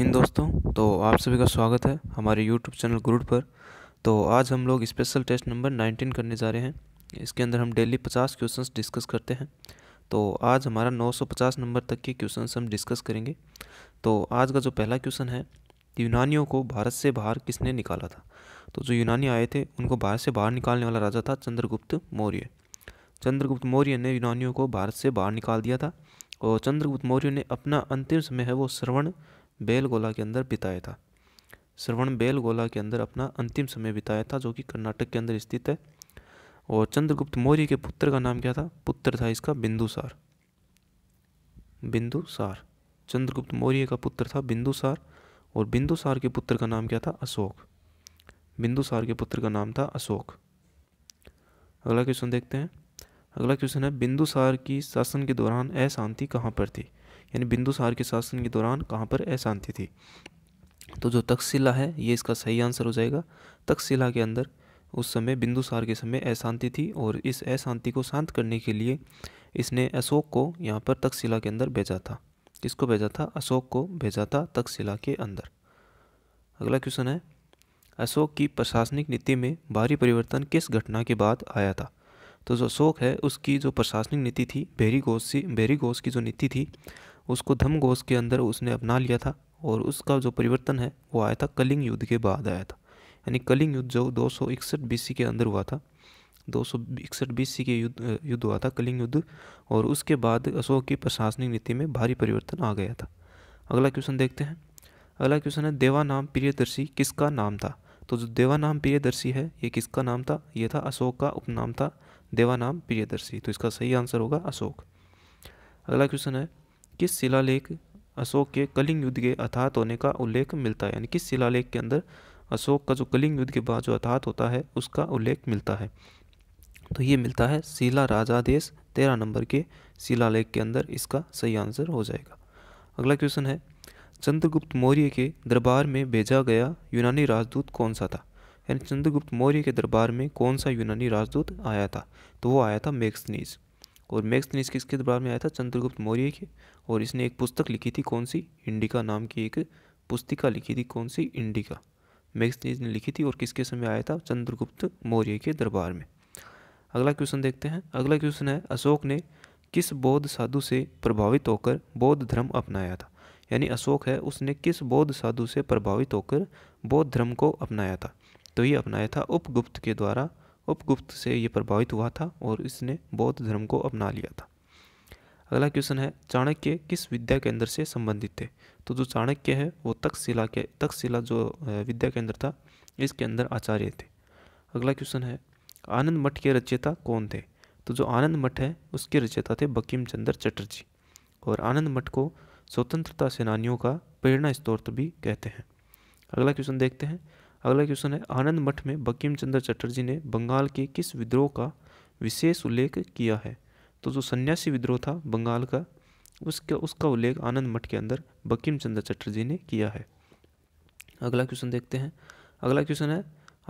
इन दोस्तों तो आप सभी का स्वागत है हमारे YouTube चैनल ग्रुड पर तो आज हम लोग स्पेशल टेस्ट नंबर 19 करने जा रहे हैं इसके अंदर हम डेली 50 क्वेश्चंस डिस्कस करते हैं तो आज हमारा 950 नंबर तक के क्वेश्चंस हम डिस्कस करेंगे तो आज का जो पहला क्वेश्चन है यूनानियों को भारत से बाहर किसने निकाला था तो जो यूनानी आए थे उनको भारत से बाहर निकालने वाला राजा था चंद्रगुप्त मौर्य चंद्रगुप्त मौर्य ने यूनानियों को भारत से बाहर निकाल दिया था और चंद्रगुप्त मौर्य ने अपना अंतिम समय है वो श्रवण बेलगोला के अंदर बिताया था श्रवण बेलगोला के अंदर अपना अंतिम समय बिताया था जो कि कर्नाटक के अंदर स्थित है और चंद्रगुप्त मौर्य के पुत्र का नाम क्या था पुत्र था इसका बिंदुसार बिंदुसार चंद्रगुप्त मौर्य का पुत्र था बिंदुसार और बिंदुसार के पुत्र का नाम क्या था अशोक बिंदुसार के पुत्र का नाम था अशोक अगला क्वेश्चन देखते हैं अगला क्वेश्चन है बिंदुसार की शासन के दौरान अशांति कहाँ पर थी यानी बिंदुसार के शासन के दौरान कहाँ पर अशांति थी तो जो तकशिला है ये इसका सही आंसर हो जाएगा तकशिला के अंदर उस समय बिंदुसार के समय अशांति थी और इस अशांति को शांत करने के लिए इसने अशोक को यहाँ पर तकशिला के अंदर भेजा था किसको भेजा था अशोक को भेजा था तकशिला के अंदर अगला क्वेश्चन है अशोक की प्रशासनिक नीति में भारी परिवर्तन किस घटना के बाद आया था तो जो अशोक है उसकी जो प्रशासनिक नीति थी बेरी घोष से बेरी घोष की जो नीति थी उसको धमगोस के अंदर उसने अपना लिया था और उसका जो परिवर्तन है वो आया था कलिंग युद्ध के बाद आया था यानी कलिंग युद्ध जो दो सौ इकसठ के अंदर हुआ था दो सौ इकसठ के युद्ध युद्ध हुआ था कलिंग युद्ध और उसके बाद अशोक की प्रशासनिक नीति में भारी परिवर्तन आ गया था अगला क्वेश्चन देखते हैं अगला क्वेश्चन है देवा नाम प्रियदर्शी किसका नाम था तो जो देवा नाम प्रियदर्शी है ये किसका नाम था ये था अशोक का उपनाम था देवा नाम प्रियदर्शी तो इसका सही आंसर होगा अशोक अगला क्वेश्चन है किस शिलालेख अशोक के कलिंग युद्ध के अथात होने का उल्लेख मिलता है यानी किस शिलालेख के अंदर अशोक का जो कलिंग युद्ध के बाद जो अथात होता है उसका उल्लेख मिलता है तो ये मिलता है शिला राजादेश तेरह नंबर के शिलालेख के अंदर इसका सही आंसर हो जाएगा अगला क्वेश्चन है चंद्रगुप्त मौर्य के दरबार में भेजा गया यूनानी राजदूत कौन सा था यानी चंद्रगुप्त मौर्य के दरबार में कौन सा यूनानी राजदूत आया था तो वो आया था मेक्सनीज और मैक्स ने इसके इसके दरबार में आया था चंद्रगुप्त मौर्य के और इसने एक पुस्तक लिखी थी कौन सी इंडिका नाम की एक पुस्तिका लिखी थी कौन सी इंडिका मैक्स ने लिखी थी और किसके समय आया था चंद्रगुप्त मौर्य के दरबार में अगला क्वेश्चन देखते हैं अगला क्वेश्चन है अशोक ने किस बौद्ध साधु से प्रभावित होकर बौद्ध धर्म अपनाया था यानी अशोक है उसने किस बौद्ध साधु से प्रभावित होकर बौद्ध धर्म को अपनाया था तो ये अपनाया था उपगुप्त के द्वारा उपगुप्त से ये प्रभावित हुआ था और इसने बौद्ध धर्म को अपना लिया था अगला क्वेश्चन है चाणक्य किस विद्या केंद्र से संबंधित थे तो जो चाणक्य है वो तक्षशिला के तक्षशिला जो विद्या केंद्र था इसके अंदर आचार्य थे अगला क्वेश्चन है आनंद मठ के रचयिता कौन थे तो जो आनंद मठ है उसके रचयिता थे बकीम चंद्र चटर्जी और आनंद मठ को स्वतंत्रता सेनानियों का प्रेरणा स्त्रोत भी कहते हैं अगला क्वेश्चन देखते हैं अगला क्वेश्चन है आनंद मठ में बकीम चंद्र चटर्जी ने बंगाल के किस विद्रोह का विशेष उल्लेख किया है तो जो सन्यासी विद्रोह था बंगाल का उसका उसका उल्लेख आनंद मठ के अंदर बकीम चंद्र चटर्जी ने किया है अगला क्वेश्चन देखते हैं अगला क्वेश्चन है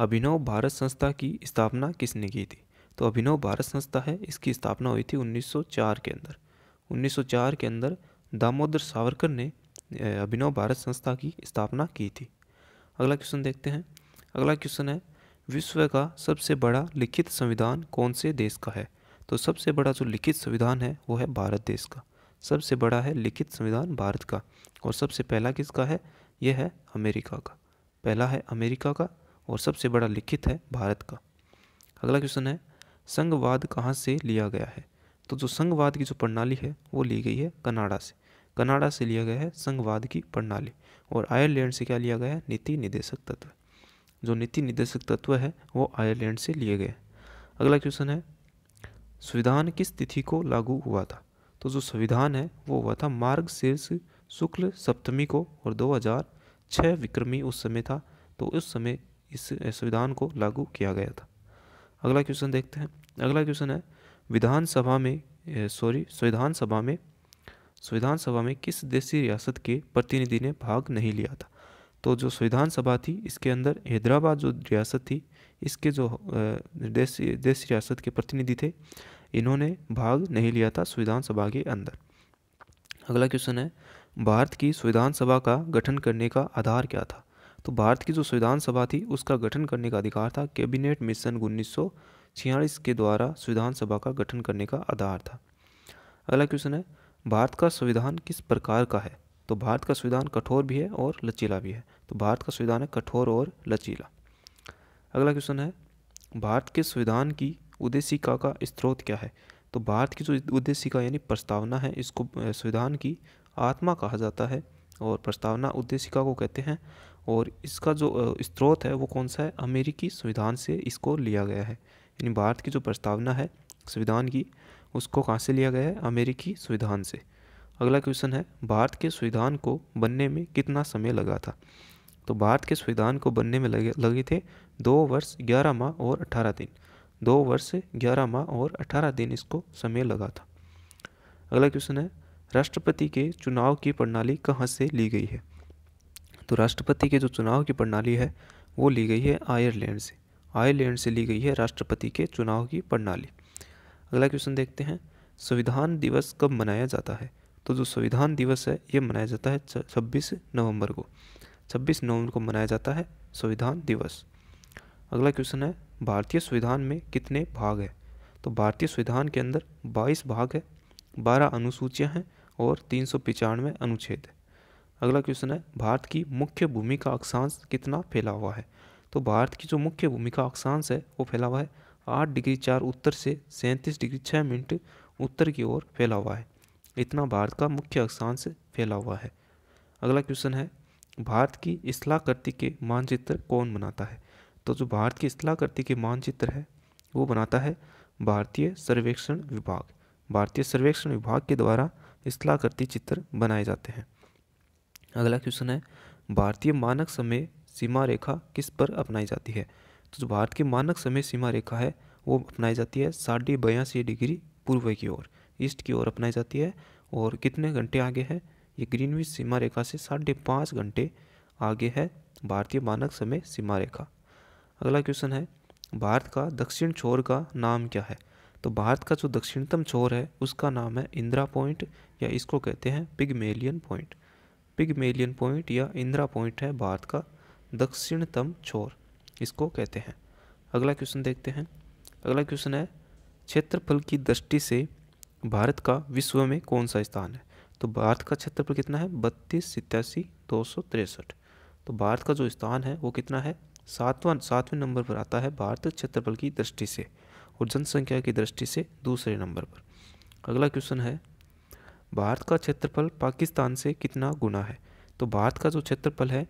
अभिनव भारत संस्था की स्थापना किसने की थी तो अभिनव भारत संस्था है इसकी स्थापना हुई थी 1904 के अंदर 1904 के अंदर दामोदर सावरकर ने अभिनव भारत संस्था की स्थापना की थी अगला क्वेश्चन देखते हैं अगला क्वेश्चन है विश्व का सबसे बड़ा लिखित संविधान कौन से देश का है तो सबसे बड़ा जो लिखित संविधान है वो है भारत देश का सबसे बड़ा है लिखित संविधान भारत का और सबसे पहला किसका है यह है अमेरिका का पहला है अमेरिका का और सबसे बड़ा लिखित है भारत का अगला क्वेश्चन है संघवाद कहाँ से लिया गया है तो जो संघवाद की जो प्रणाली है वो ली गई है कनाडा से कनाडा से लिया गया है संघवाद की प्रणाली और आयरलैंड से क्या लिया गया है नीति निदेशक तत्व जो नीति निदेशक तत्व है वो आयरलैंड से लिए गए अगला क्वेश्चन है संविधान किस तिथि को लागू हुआ था तो जो संविधान है वो हुआ था मार्ग शीर्ष शुक्ल सप्तमी को और 2006 विक्रमी उस समय था तो उस समय इस संविधान को लागू किया गया था अगला क्वेश्चन देखते हैं अगला क्वेश्चन है विधानसभा में सॉरी संविधान सभा में संविधान सभा में किस देशी रियासत के प्रतिनिधि ने भाग नहीं लिया था तो जो संविधान सभा थी इसके अंदर हैदराबाद जो रियासत थी इसके जो देशी देश रियासत के प्रतिनिधि थे इन्होंने भाग नहीं लिया था संविधान सभा के अंदर अगला क्वेश्चन है भारत की संविधान सभा का गठन करने का आधार क्या था तो भारत की जो संविधान सभा थी उसका गठन करने का अधिकार था कैबिनेट मिशन उन्नीस के द्वारा संविधान सभा का गठन करने का आधार था अगला क्वेश्चन है भारत का संविधान किस प्रकार का है तो भारत का संविधान कठोर भी है और लचीला भी है तो भारत का संविधान है कठोर और लचीला अगला क्वेश्चन है भारत के संविधान की उद्देशिका का स्त्रोत क्या है तो भारत की जो उद्देशिका यानी प्रस्तावना है इसको संविधान की आत्मा कहा जाता है और प्रस्तावना उद्देशिका को कहते हैं और इसका जो स्त्रोत है वो कौन सा है अमेरिकी संविधान से इसको लिया गया है यानी भारत की जो प्रस्तावना है संविधान की उसको कहाँ से लिया गया है अमेरिकी संविधान से अगला क्वेश्चन है भारत के संविधान को बनने में कितना समय लगा था तो भारत के संविधान को बनने में लगे लगे थे दो वर्ष ग्यारह माह और अठारह दिन दो वर्ष ग्यारह माह और अठारह दिन इसको समय लगा था अगला क्वेश्चन है राष्ट्रपति के चुनाव की प्रणाली कहाँ से ली गई है तो राष्ट्रपति के जो चुनाव की प्रणाली है वो ली गई है आयरलैंड से आयरलैंड से ली गई है राष्ट्रपति के चुनाव की प्रणाली अगला क्वेश्चन देखते हैं संविधान दिवस कब मनाया जाता है तो जो संविधान दिवस है ये मनाया जाता है छब्बीस नवंबर को छब्बीस नवंबर को मनाया जाता है संविधान दिवस अगला क्वेश्चन है भारतीय संविधान में कितने भाग हैं तो भारतीय संविधान के अंदर बाईस भाग है बारह अनुसूचियाँ हैं और तीन सौ पचानवे अनुच्छेद है अगला क्वेश्चन है भारत की मुख्य भूमि का अक्षांश कितना फैला हुआ है तो भारत की जो मुख्य भूमि का अक्षांश है वो फैला हुआ है आठ डिग्री चार उत्तर से सैंतीस डिग्री छः मिनट उत्तर की ओर फैला हुआ है इतना भारत का मुख्य अक्षांश फैला हुआ है अगला क्वेश्चन है भारत की इसलाकृति के मानचित्र कौन बनाता है तो जो भारत की इसलाकृति के मानचित्र है वो बनाता है भारतीय सर्वेक्षण विभाग भारतीय सर्वेक्षण विभाग के द्वारा इसलाकृति चित्र बनाए जाते हैं अगला क्वेश्चन है भारतीय मानक समय सीमा रेखा किस पर अपनाई जाती है तो जो भारत की मानक समय सीमा रेखा है वो अपनाई जाती है साढ़े बयासी डिग्री पूर्व की ओर ईस्ट की ओर अपनाई जाती है और कितने घंटे आगे है ये ग्रीनविच सीमा रेखा से साढ़े पाँच घंटे आगे है भारतीय मानक समय सीमा रेखा अगला क्वेश्चन है भारत का दक्षिण छोर का नाम क्या है तो भारत का जो दक्षिणतम छोर है उसका नाम है इंदिरा पॉइंट या इसको कहते हैं पिगमेलियन पॉइंट पिगमेलियन पॉइंट या इंदिरा पॉइंट है भारत का दक्षिणतम छोर इसको कहते हैं अगला क्वेश्चन देखते हैं अगला क्वेश्चन है क्षेत्रफल की दृष्टि से भारत का विश्व में कौन सा स्थान है तो भारत का क्षेत्रफल कितना है बत्तीस सितयासी दो सौ तिरसठ तो भारत का जो स्थान है वो कितना है सातवां सातवें नंबर पर आता है भारत क्षेत्रफल की दृष्टि से और जनसंख्या की दृष्टि से दूसरे नंबर पर अगला क्वेश्चन है भारत का क्षेत्रफल पाकिस्तान से कितना गुना है तो भारत का जो क्षेत्रफल है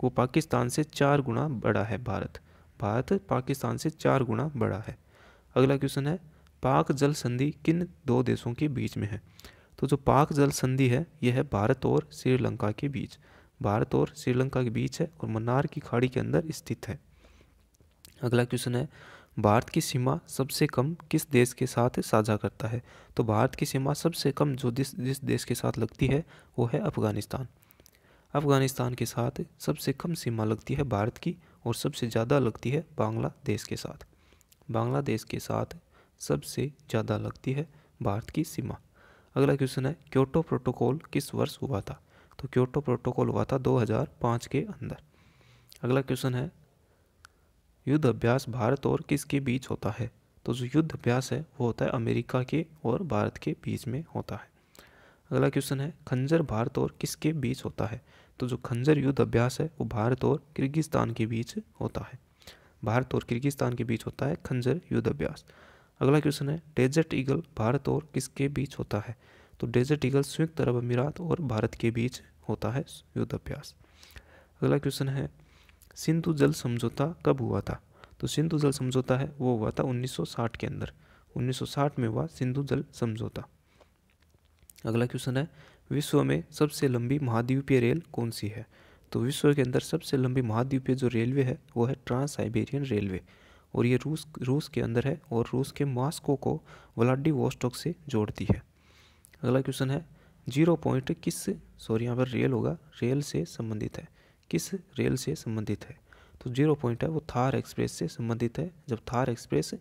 को पाकिस्तान से चार गुना बड़ा है भारत भारत पाकिस्तान से चार गुना बड़ा है अगला क्वेश्चन है पाक जल संधि किन दो देशों के बीच में है तो जो पाक जल संधि है यह है भारत और श्रीलंका के बीच भारत और श्रीलंका के बीच है और मन्नार की खाड़ी के अंदर स्थित है अगला क्वेश्चन है भारत की सीमा सबसे कम किस देश के साथ साझा करता है तो भारत की सीमा सबसे कम जो जिस जिस देश के साथ लगती है वो है अफगानिस्तान अफगानिस्तान के साथ सबसे कम सीमा लगती है भारत की और सबसे ज़्यादा लगती है बांग्लादेश के साथ बांग्लादेश के साथ सबसे ज़्यादा लगती है भारत की सीमा अगला क्वेश्चन है क्योटो प्रोटोकॉल किस वर्ष हुआ था तो क्योटो प्रोटोकॉल हुआ था 2005 के अंदर अगला क्वेश्चन है युद्ध अभ्यास भारत और किसके बीच होता है तो जो युद्ध अभ्यास है वो होता है अमेरिका के और भारत के बीच में होता है अगला क्वेश्चन है खंजर भारत और किसके बीच होता है तो जो खंजर युद्ध अभ्यास है वो भारत और किर्गिस्तान के बीच होता है भारत और किर्गिस्तान के बीच होता है खंजर युद्ध अभ्यास अगला क्वेश्चन है डेजर्ट ईगल भारत और किसके बीच होता है तो डेजर्ट ईगल संयुक्त अरब अमीरात और भारत के बीच होता है युद्ध अभ्यास अगला क्वेश्चन है सिंधु जल समझौता कब हुआ था तो सिंधु जल समझौता है वो हुआ था 1960 के अंदर 1960 में हुआ सिंधु जल समझौता अगला क्वेश्चन है विश्व में सबसे लंबी महाद्वीपीय रेल कौन सी है तो विश्व के अंदर सबसे लंबी महाद्वीपीय जो रेलवे है वो है ट्रांस साइबेरियन रेलवे और ये रूस रूस के अंदर है और रूस के मॉस्को को व्लाडिवोस्टोक से जोड़ती है अगला क्वेश्चन है जीरो पॉइंट किस सॉरी यहाँ पर रेल होगा रेल से संबंधित है किस रेल से संबंधित है तो जीरो पॉइंट है वो थार एक्सप्रेस से संबंधित है जब थार एक्सप्रेस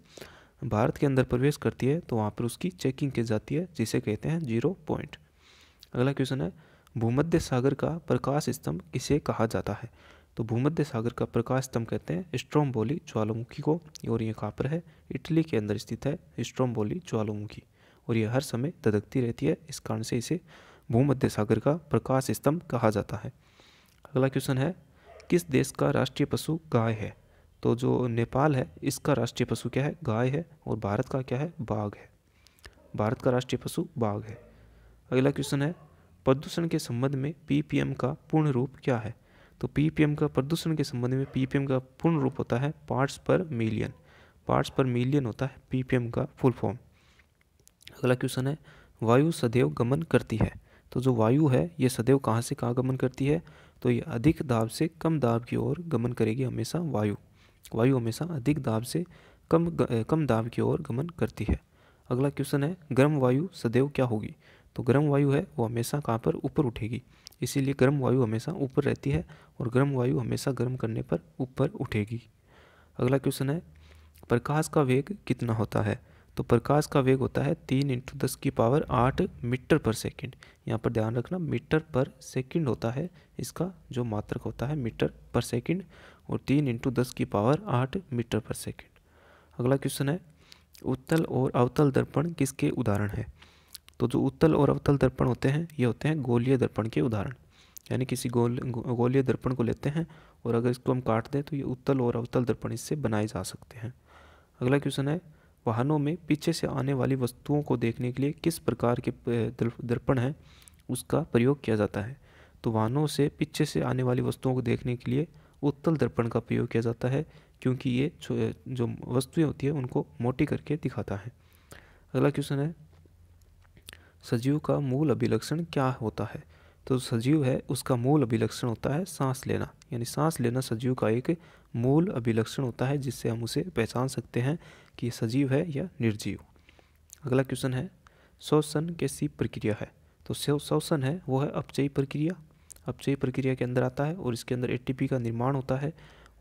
भारत के अंदर प्रवेश करती है तो वहाँ पर उसकी चेकिंग की जाती है जिसे कहते हैं जीरो पॉइंट अगला क्वेश्चन है भूमध्य सागर का प्रकाश स्तंभ किसे कहा जाता है तो भूमध्य सागर का प्रकाश स्तंभ कहते हैं स्ट्रोम्बोली ज्वालामुखी को और ये कहाँ पर है इटली के अंदर स्थित है स्ट्रोमबोली ज्वालामुखी और यह हर समय धदकती रहती है इस कारण से इसे भूमध्य सागर का प्रकाश स्तंभ कहा जाता है अगला क्वेश्चन है किस देश का राष्ट्रीय पशु गाय है तो जो नेपाल है इसका राष्ट्रीय पशु क्या है गाय है और भारत का क्या है बाघ है भारत का राष्ट्रीय पशु बाघ है अगला क्वेश्चन है प्रदूषण के संबंध में पीपीएम का पूर्ण रूप क्या है तो पीपीएम का प्रदूषण के संबंध में पीपीएम का पूर्ण रूप होता है पार्ट्स पर मिलियन पार्ट्स पर मिलियन होता है पीपीएम का फुल फॉर्म अगला क्वेश्चन है वायु सदैव गमन करती है तो जो वायु है ये सदैव कहाँ से कहाँ गमन करती है तो ये अधिक दाब से कम दाब की ओर गमन करेगी हमेशा वायु वायु हमेशा अधिक दाब से कम कम दाब की ओर गमन करती है अगला क्वेश्चन है गर्म वायु सदैव क्या होगी तो गर्म वायु है वो हमेशा कहाँ पर ऊपर उठेगी इसीलिए गर्म वायु हमेशा ऊपर रहती है और गर्म वायु हमेशा गर्म करने पर ऊपर उठेगी अगला क्वेश्चन है प्रकाश का वेग कितना होता है तो प्रकाश का वेग होता है तीन इंटू दस की पावर आठ मीटर पर सेकंड यहाँ पर ध्यान रखना मीटर पर सेकंड होता है इसका जो मात्रक होता है मीटर पर सेकंड और तीन इंटू दस की पावर आठ मीटर पर सेकेंड अगला क्वेश्चन है उत्तल और अवतल दर्पण किसके उदाहरण है तो जो उत्तल और अवतल दर्पण होते हैं ये होते हैं गोलीय दर्पण के उदाहरण यानी किसी गोल गोलीय दर्पण को लेते हैं और अगर इसको हम काट दें तो ये उत्तल और अवतल दर्पण इससे बनाए जा सकते हैं अगला क्वेश्चन है वाहनों में पीछे से आने वाली वस्तुओं को देखने के लिए किस प्रकार के दर्पण है उसका प्रयोग किया जाता है तो वाहनों से पीछे से आने वाली वस्तुओं को देखने के लिए उत्तल दर्पण का प्रयोग किया जाता है क्योंकि ये जो वस्तुएं होती है उनको मोटी करके दिखाता है अगला क्वेश्चन है सजीव का मूल अभिलक्षण क्या होता है तो सजीव है उसका मूल अभिलक्षण होता है सांस लेना यानी सांस लेना सजीव का एक मूल अभिलक्षण होता है जिससे हम उसे पहचान सकते हैं कि ये सजीव है या निर्जीव अगला क्वेश्चन है श्वसन कैसी प्रक्रिया है तो श्वसन है वो है अपचयी प्रक्रिया अपचय प्रक्रिया के अंदर आता है और इसके अंदर एटीपी का निर्माण होता है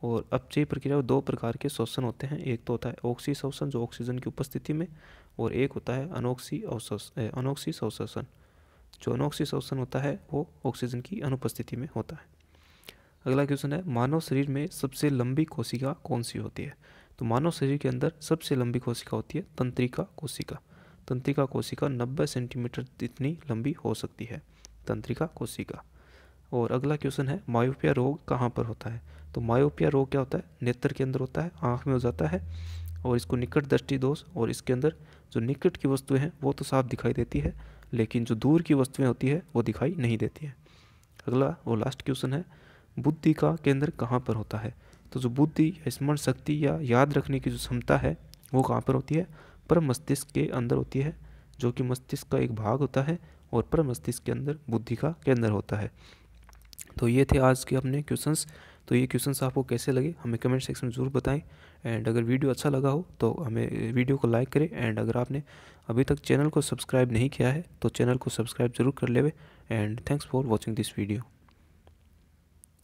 और अपचय प्रक्रिया दो प्रकार के शोषण होते हैं एक तो होता है ऑक्सी शोषण जो ऑक्सीजन की उपस्थिति में और एक होता है अनोक्सी अवशोषण अनोक्सी शोषण जो अनोक्सी शोषण होता है वो ऑक्सीजन की अनुपस्थिति में होता है अगला क्वेश्चन है मानव शरीर में सबसे लंबी कोशिका कौन सी होती है तो मानव शरीर के अंदर सबसे लंबी कोशिका होती है तंत्रिका कोशिका तंत्रिका कोशिका 90 सेंटीमीटर इतनी लंबी हो सकती है तंत्रिका कोशिका और अगला क्वेश्चन है मायोपिया रोग कहाँ पर होता है तो मायोपिया रोग क्या होता है नेत्र के अंदर होता है आँख में हो जाता है और इसको निकट दृष्टि दोष और इसके अंदर जो निकट की वस्तुएं हैं वो तो साफ दिखाई देती है लेकिन जो दूर की वस्तुएं होती है वो दिखाई नहीं देती हैं अगला और लास्ट क्वेश्चन है बुद्धि का केंद्र कहाँ पर होता है तो जो बुद्धि स्मरण शक्ति या याद रखने की जो क्षमता है वो कहाँ पर होती है पर मस्तिष्क के अंदर होती है जो कि मस्तिष्क का एक भाग होता है और पर मस्तिष्क के अंदर बुद्धि का केंद्र होता है तो ये थे आज के अपने क्वेश्चंस तो ये क्वेश्चंस आपको कैसे लगे हमें कमेंट सेक्शन में ज़रूर बताएं एंड अगर वीडियो अच्छा लगा हो तो हमें वीडियो को लाइक करें एंड अगर आपने अभी तक चैनल को सब्सक्राइब नहीं किया है तो चैनल को सब्सक्राइब जरूर कर लेवे and thanks for watching this video